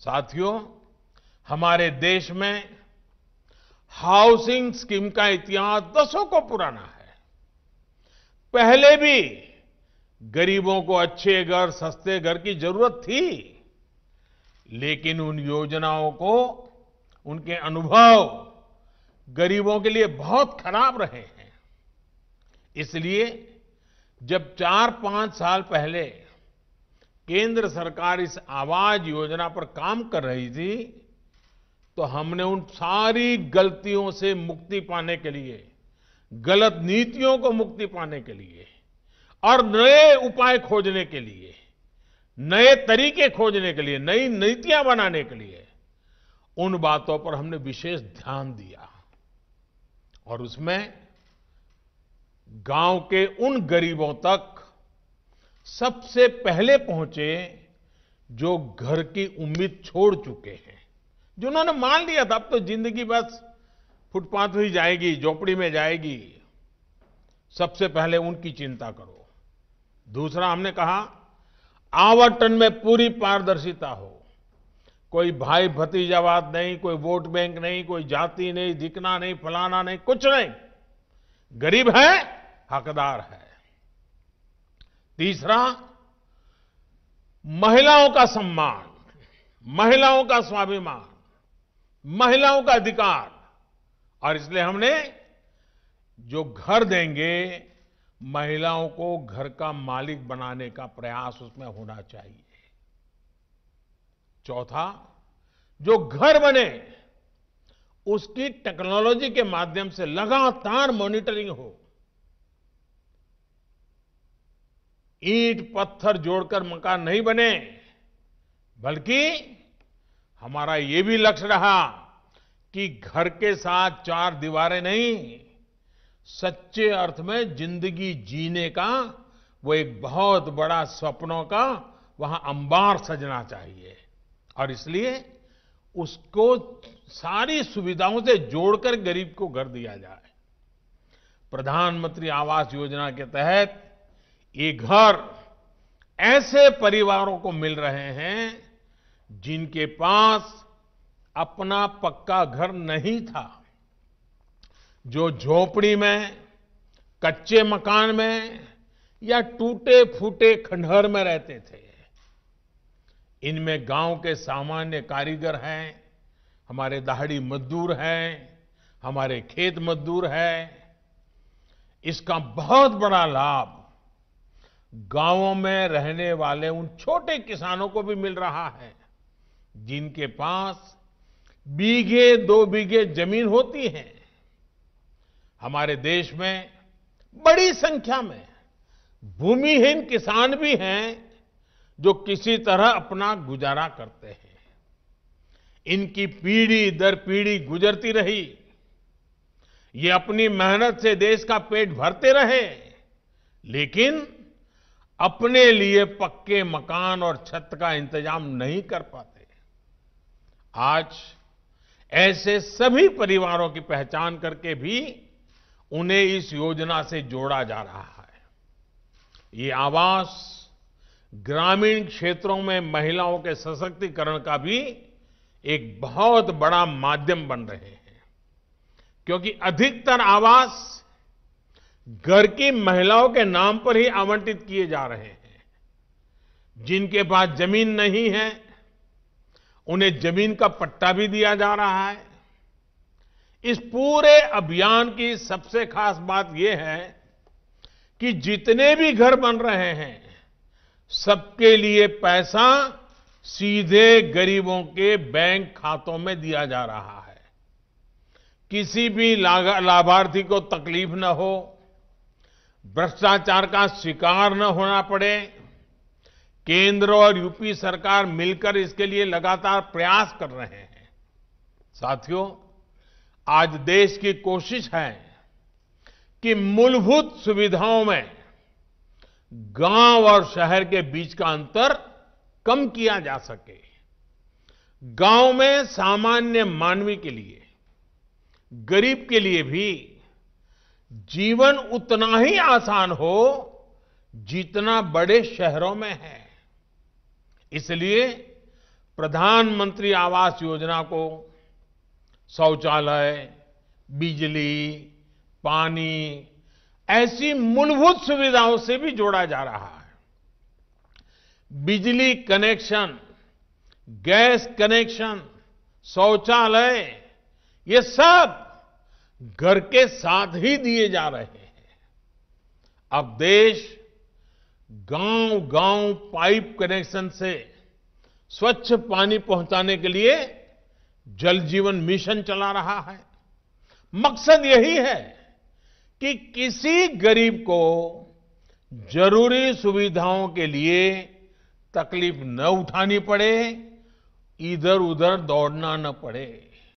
साथियों हमारे देश में हाउसिंग स्कीम का इतिहास दसों को पुराना है पहले भी गरीबों को अच्छे घर सस्ते घर की जरूरत थी लेकिन उन योजनाओं को उनके अनुभव गरीबों के लिए बहुत खराब रहे हैं इसलिए जब चार पांच साल पहले केंद्र सरकार इस आवाज योजना पर काम कर रही थी तो हमने उन सारी गलतियों से मुक्ति पाने के लिए गलत नीतियों को मुक्ति पाने के लिए और नए उपाय खोजने के लिए नए तरीके खोजने के लिए नई नीतियां बनाने के लिए उन बातों पर हमने विशेष ध्यान दिया और उसमें गांव के उन गरीबों तक सबसे पहले पहुंचे जो घर की उम्मीद छोड़ चुके हैं जिन्होंने मान लिया था अब तो जिंदगी बस फुटपाथ ही जाएगी झोपड़ी में जाएगी सबसे पहले उनकी चिंता करो दूसरा हमने कहा आवंटन में पूरी पारदर्शिता हो कोई भाई भतीजावाद नहीं कोई वोट बैंक नहीं कोई जाति नहीं दिखना नहीं फलाना नहीं कुछ नहीं गरीब है हकदार है तीसरा महिलाओं का सम्मान महिलाओं का स्वाभिमान महिलाओं का अधिकार और इसलिए हमने जो घर देंगे महिलाओं को घर का मालिक बनाने का प्रयास उसमें होना चाहिए चौथा जो घर बने उसकी टेक्नोलॉजी के माध्यम से लगातार मॉनिटरिंग हो ईट पत्थर जोड़कर मकान नहीं बने बल्कि हमारा ये भी लक्ष्य रहा कि घर के साथ चार दीवारें नहीं सच्चे अर्थ में जिंदगी जीने का वो एक बहुत बड़ा सपनों का वहां अंबार सजना चाहिए और इसलिए उसको सारी सुविधाओं से जोड़कर गरीब को घर दिया जाए प्रधानमंत्री आवास योजना के तहत ये घर ऐसे परिवारों को मिल रहे हैं जिनके पास अपना पक्का घर नहीं था जो झोपड़ी में कच्चे मकान में या टूटे फूटे खंडहर में रहते थे इनमें गांव के सामान्य कारीगर हैं हमारे दहाड़ी मजदूर हैं हमारे खेत मजदूर हैं इसका बहुत बड़ा लाभ गांवों में रहने वाले उन छोटे किसानों को भी मिल रहा है जिनके पास बीघे दो बीघे जमीन होती है हमारे देश में बड़ी संख्या में भूमिहीन किसान भी हैं जो किसी तरह अपना गुजारा करते हैं इनकी पीढ़ी दर पीढ़ी गुजरती रही ये अपनी मेहनत से देश का पेट भरते रहे लेकिन अपने लिए पक्के मकान और छत का इंतजाम नहीं कर पाते आज ऐसे सभी परिवारों की पहचान करके भी उन्हें इस योजना से जोड़ा जा रहा है ये आवास ग्रामीण क्षेत्रों में महिलाओं के सशक्तिकरण का भी एक बहुत बड़ा माध्यम बन रहे हैं क्योंकि अधिकतर आवास घर की महिलाओं के नाम पर ही आवंटित किए जा रहे हैं जिनके पास जमीन नहीं है उन्हें जमीन का पट्टा भी दिया जा रहा है इस पूरे अभियान की सबसे खास बात यह है कि जितने भी घर बन रहे हैं सबके लिए पैसा सीधे गरीबों के बैंक खातों में दिया जा रहा है किसी भी लाभार्थी को तकलीफ न हो भ्रष्टाचार का शिकार न होना पड़े केंद्र और यूपी सरकार मिलकर इसके लिए लगातार प्रयास कर रहे हैं साथियों आज देश की कोशिश है कि मूलभूत सुविधाओं में गांव और शहर के बीच का अंतर कम किया जा सके गांव में सामान्य मानवी के लिए गरीब के लिए भी जीवन उतना ही आसान हो जितना बड़े शहरों में है इसलिए प्रधानमंत्री आवास योजना को शौचालय बिजली पानी ऐसी मूलभूत सुविधाओं से भी जोड़ा जा रहा है बिजली कनेक्शन गैस कनेक्शन शौचालय ये सब घर के साथ ही दिए जा रहे हैं अब देश गांव गांव पाइप कनेक्शन से स्वच्छ पानी पहुंचाने के लिए जल जीवन मिशन चला रहा है मकसद यही है कि किसी गरीब को जरूरी सुविधाओं के लिए तकलीफ न उठानी पड़े इधर उधर दौड़ना न पड़े